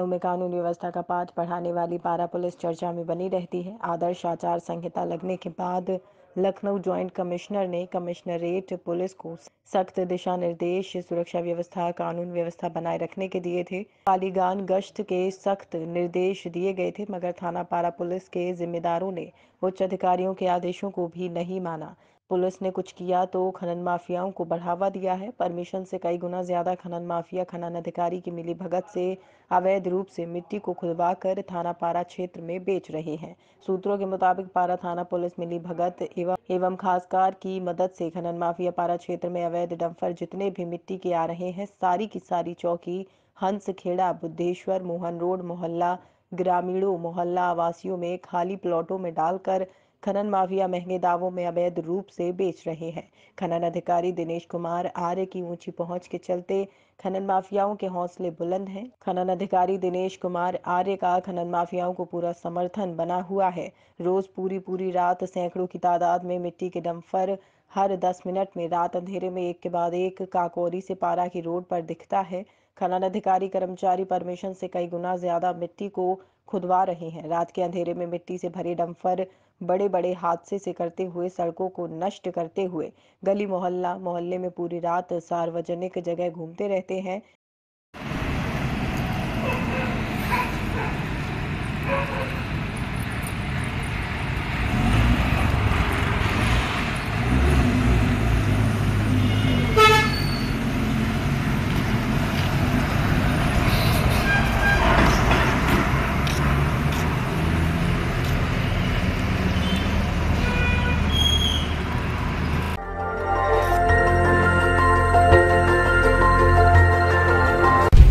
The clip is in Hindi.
में कानून व्यवस्था का पाठ पढ़ाने वाली पारा पुलिस चर्चा में बनी रहती है आदर्श आचार संहिता लगने के बाद लखनऊ ज्वाइंट कमिश्नर ने कमिश्नरेट पुलिस को सख्त दिशा निर्देश सुरक्षा व्यवस्था कानून व्यवस्था बनाए रखने के दिए थे पालीगान गश्त के सख्त निर्देश दिए गए थे मगर थाना पारा पुलिस के जिम्मेदारों ने उच्च अधिकारियों के आदेशों को भी नहीं माना पुलिस ने कुछ किया तो खनन माफियाओं को बढ़ावा दिया है परमिशन से कई गुना ज्यादा खनन माफिया खनन अधिकारी की मिली भगत से अवैध रूप से मिट्टी को खुदवा कर थाना पारा क्षेत्र में बेच रहे हैं सूत्रों के मुताबिक पारा थाना पुलिस मिली भगत एवं एवं खासकार की मदद से खनन माफिया पारा क्षेत्र में अवैध डंफर जितने भी मिट्टी के आ रहे हैं सारी की सारी चौकी हंसखेड़ा बुद्धेश्वर मोहन रोड मोहल्ला ग्रामीणों मोहल्ला आवासियों में खाली प्लॉटों में डालकर खनन माफिया महंगे दावों में अवैध रूप से बेच रहे हैं खनन अधिकारी दिनेश कुमार आर्य की ऊंची पहुंच के चलते खनन माफियाओं के हौसले बुलंद हैं खनन अधिकारी दिनेश कुमार आर्य का खनन माफियाओं को पूरा समर्थन बना हुआ है रोज पूरी पूरी रात सैकड़ों की तादाद में मिट्टी के डम्फर हर दस मिनट में रात अंधेरे में एक के बाद एक काकोरी से पारा की रोड पर दिखता है खनन अधिकारी कर्मचारी परमिशन से कई गुना ज्यादा मिट्टी को खुदवा रहे हैं रात के अंधेरे में मिट्टी से भरे डंफर बड़े बड़े हादसे से करते हुए सड़कों को नष्ट करते हुए गली मोहल्ला मोहल्ले में पूरी रात सार्वजनिक जगह घूमते रहते हैं